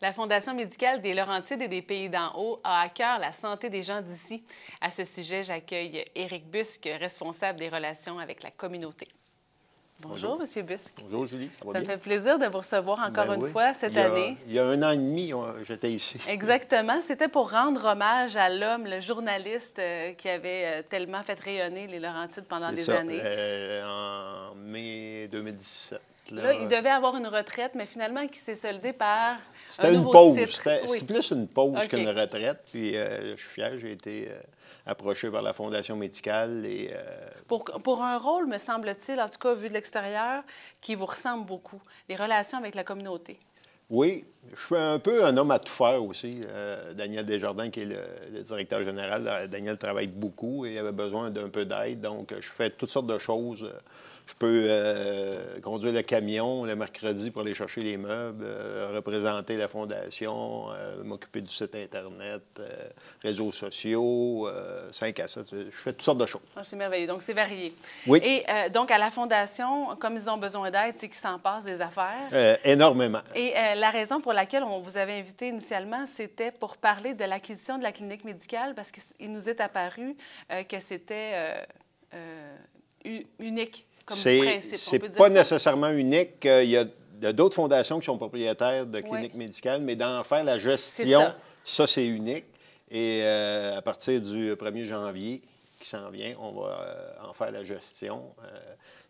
La Fondation médicale des Laurentides et des Pays d'en haut a à cœur la santé des gens d'ici. À ce sujet, j'accueille Éric Busque, responsable des relations avec la communauté. Bonjour, Monsieur M. Busque. Bonjour, Julie. Ça, me fait plaisir de vous recevoir encore ben une fois cette année. Il y a un an et demi, j'étais ici. Exactement. C'était pour rendre hommage à l'homme, le journaliste euh, qui avait euh, tellement fait rayonner les Laurentides pendant des années. Euh, en mai 2017. Là. il devait avoir une retraite, mais finalement, qui s'est soldé par. C'était une pause. C'était plus une pause qu'une retraite. Puis euh, je suis fier, j'ai été. Euh, approché par la Fondation médicale. Et, euh, pour, pour, un rôle, me semble-t-il, en tout cas vu de l'extérieur, qui vous ressemble beaucoup, les relations avec la communauté. Oui, je suis un peu un homme à tout faire aussi. Euh, Daniel Desjardins, qui est le, directeur général, euh, Daniel travaille beaucoup et avait besoin d'un peu d'aide. Donc, je fais toutes sortes de choses. Je peux euh, conduire le camion le mercredi pour aller chercher les meubles, représenter la fondation, m'occuper du site Internet, réseaux sociaux, 5 à 7. Je fais toutes sortes de choses. Ah, c'est merveilleux. Donc, c'est varié. Oui. Et donc, à la fondation, comme ils ont besoin d'aide, c'est qu'ils s'en passent des affaires. énormément. Et la raison pour pour laquelle on vous avait invité initialement, c'était pour parler de l'acquisition de la clinique médicale parce qu'il nous est apparu euh, que c'était euh, euh, unique comme principe. C'est pas nécessairement unique. Il y a d'autres fondations qui sont propriétaires de cliniques médicales, mais d'en faire la gestion, ça c'est unique. Et à partir du 1er janvier, qui s'en vient, on va euh, en faire la gestion. Euh,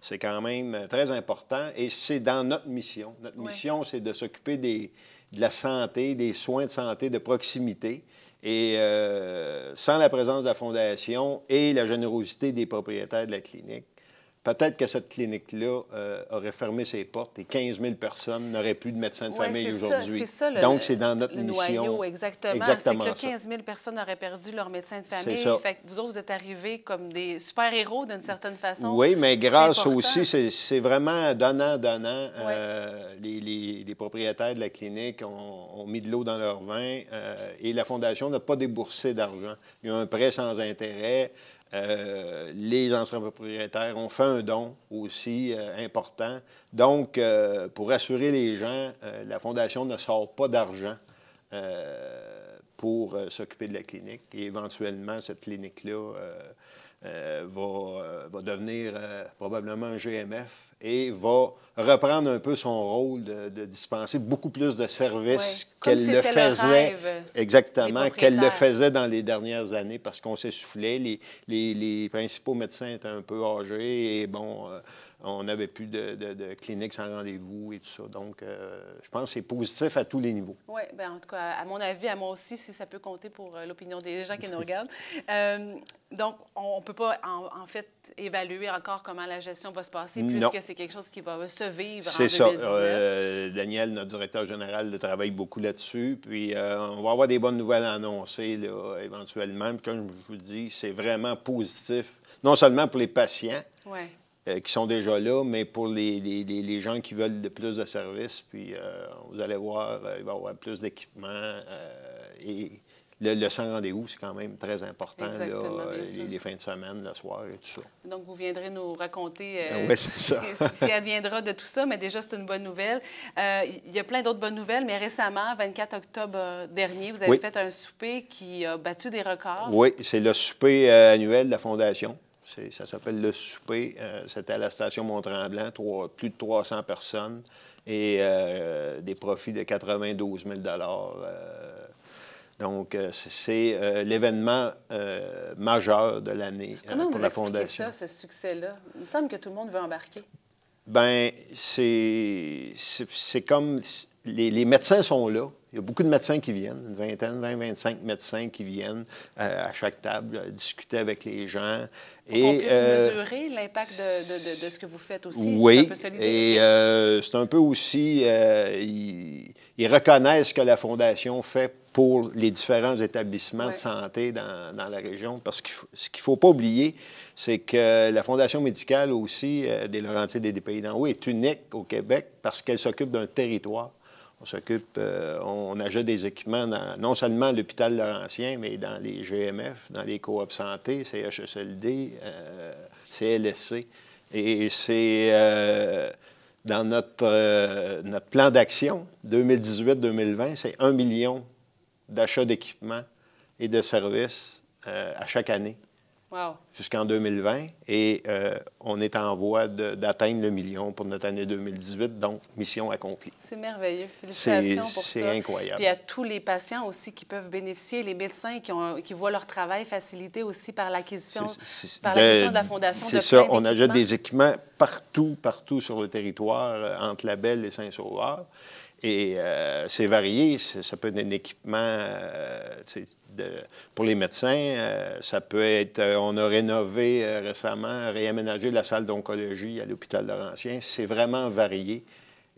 c'est quand même euh, très important et c'est dans notre mission. Notre mission, c'est de s'occuper de la santé, des soins de santé de proximité. Et sans la présence de la Fondation et la générosité des propriétaires de la clinique, peut-être que cette clinique-là euh, aurait fermé ses portes et 15 000 personnes n'auraient plus de médecins de famille aujourd'hui. Donc, c'est dans notre Noyau, exactement. c'est que 15 000 personnes auraient perdu leur médecin de famille. vous autres, vous êtes arrivés comme des super-héros d'une certaine façon. Oui, mais grâce aussi, c'est vraiment donnant-donnant. Euh, les, propriétaires de la clinique ont, mis de l'eau dans leur vin euh, et la Fondation n'a pas déboursé d'argent. Il y a un prêt sans intérêt. Euh, les anciens propriétaires ont fait un don aussi euh, important. Donc, euh, pour assurer les gens, la Fondation ne sort pas d'argent pour s'occuper de la clinique. Et éventuellement, cette clinique-là va, va, devenir probablement un GMF et va reprendre un peu son rôle de, dispenser beaucoup plus de services qu'elle le faisait. exactement, qu'elle le faisait dans les dernières années parce qu'on s'essoufflait. Les, les, les, principaux médecins étaient un peu âgés et bon, euh, on n'avait plus de, de, cliniques sans rendez-vous et tout ça. Donc, euh, je pense que c'est positif à tous les niveaux. Oui, bien, en tout cas, à mon avis, à moi aussi, si ça peut compter pour euh, l'opinion des gens qui nous regardent. donc, on ne peut pas, en, fait, évaluer encore comment la gestion va se passer puisque c'est quelque chose qui va se vivre. C'est ça. Euh, Daniel, notre directeur général, travaille beaucoup là-dessus. Puis euh, on va avoir des bonnes nouvelles à annoncer éventuellement. comme je vous dis, c'est vraiment positif, non seulement pour les patients euh, qui sont déjà là, mais pour les, les gens qui veulent de plus de services. Puis vous allez voir, il va y avoir plus d'équipements et le, le sans rendez-vous, c'est quand même très important, euh, les, fins de semaine, le soir et tout ça. Donc, vous viendrez nous raconter euh, ce, qui adviendra de tout ça, mais déjà, c'est une bonne nouvelle. Euh, il y a plein d'autres bonnes nouvelles, mais récemment, 24 octobre dernier, vous avez fait un souper qui a battu des records. Oui, c'est le souper annuel de la Fondation. Ça s'appelle le souper. C'était à la station Mont-Tremblant, plus de 300 personnes et des profits de 92 000 donc, euh, c'est euh, l'événement euh, majeur de l'année pour la Fondation. Comment vous ça, ce succès-là? Il me semble que tout le monde veut embarquer. Ben, c'est comme les, médecins sont là. Il y a beaucoup de médecins qui viennent, une vingtaine, 20, 25 médecins qui viennent à chaque table discuter avec les gens. Pour et, puisse mesurer l'impact de, de, ce que vous faites aussi. Oui, et c'est un peu aussi, ils, ils, reconnaissent ce que la Fondation fait pour les différents établissements de santé dans, la région. Parce que ce qu'il ne faut pas oublier, c'est que la Fondation médicale aussi euh, des Laurentides et des Pays d'en haut est unique au Québec parce qu'elle s'occupe d'un territoire. On s'occupe, euh, on ajoute des équipements dans, non seulement l'hôpital Laurentien, mais dans les GMF, dans les coop santé, CHSLD, CLSC. Euh, et c'est dans notre, notre plan d'action 2018-2020, c'est 1 million d'achat d'équipements et de services euh, à chaque année jusqu'en 2020. Et euh, on est en voie d'atteindre le million pour notre année 2018. Donc, mission accomplie. C'est merveilleux. Félicitations pour ça. C'est incroyable. Et à tous les patients aussi qui peuvent bénéficier, les médecins qui, ont, qui voient leur travail facilité aussi par l'acquisition de, la Fondation de C'est ça. On a des équipements partout, partout sur le territoire, euh, entre la Belle et Saint-Sauveur. Et euh, c'est varié. Ça peut être un équipement euh, pour les médecins. Euh, ça peut être. on a rénové récemment, réaménagé la salle d'oncologie à l'hôpital Laurentien. C'est vraiment varié.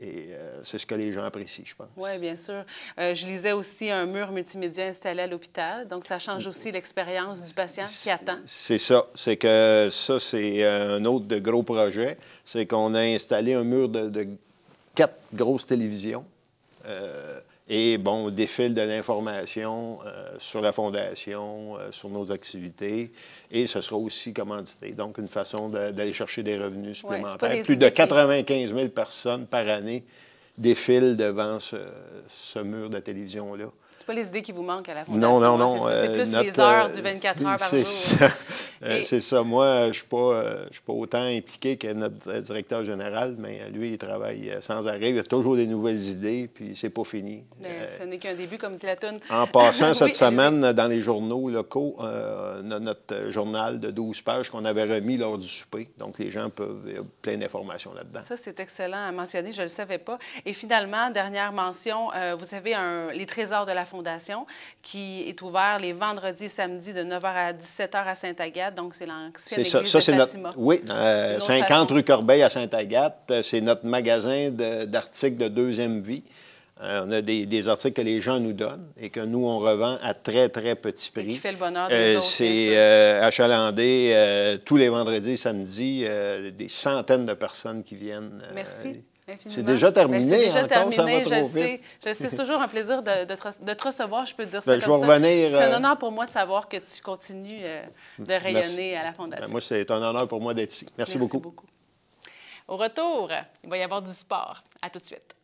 Et c'est ce que les gens apprécient, je pense. Oui, bien sûr. je lisais aussi un mur multimédia installé à l'hôpital. Donc, ça change aussi l'expérience du patient qui attend. C'est ça. C'est que ça, c'est un autre de gros projets. C'est qu'on a installé un mur de quatre grosses télévisions. Euh, et bon, des fils de l'information euh, sur la fondation, euh, sur nos activités. Et ce sera aussi commandité. Donc, une façon d'aller chercher des revenus supplémentaires. Plus de 95 000 personnes par année défilent devant ce, mur de télévision-là. C'est pas les idées qui vous manquent à la fondation. Non, non, hein, non. C'est plus les heures du 24 heures par jour. Euh, c'est ça. Moi, euh, je ne euh, suis, pas autant impliqué que notre directeur général, mais lui, il travaille sans arrêt. Il y a toujours des nouvelles idées, puis c'est pas fini. ce n'est qu'un début, comme dit la toune. En passant, cette semaine, dans les journaux locaux, notre journal de 12 pages qu'on avait remis lors du souper. Donc, les gens peuvent... Il plein d'informations là-dedans. Ça, c'est excellent à mentionner. Je ne le savais pas. Et finalement, dernière mention, vous avez les trésors de la Fondation qui est ouvert les vendredis et samedis de 9h à 17h à saint agathe donc c'est l'ancienne église de Notre, oui, 50 euh, rue Corbeil à Sainte-Agathe, euh, c'est notre magasin d'articles de, deuxième vie. Euh, on a des, articles que les gens nous donnent et que nous, on revend à très, très petit prix. Et qui le bonheur des autres. C'est achalandé tous les vendredis et samedis, des centaines de personnes qui viennent. Merci. C'est déjà ben, terminé. C'est déjà terminé, je sais. c'est toujours un plaisir de, te, recevoir, je peux dire ça ben, c'est un euh, honneur pour moi de savoir que tu continues euh, de rayonner à la Fondation. Ben, moi, c'est un honneur pour moi d'être ici. Merci, Merci beaucoup. beaucoup. Au retour, il va y avoir du sport. À tout de suite.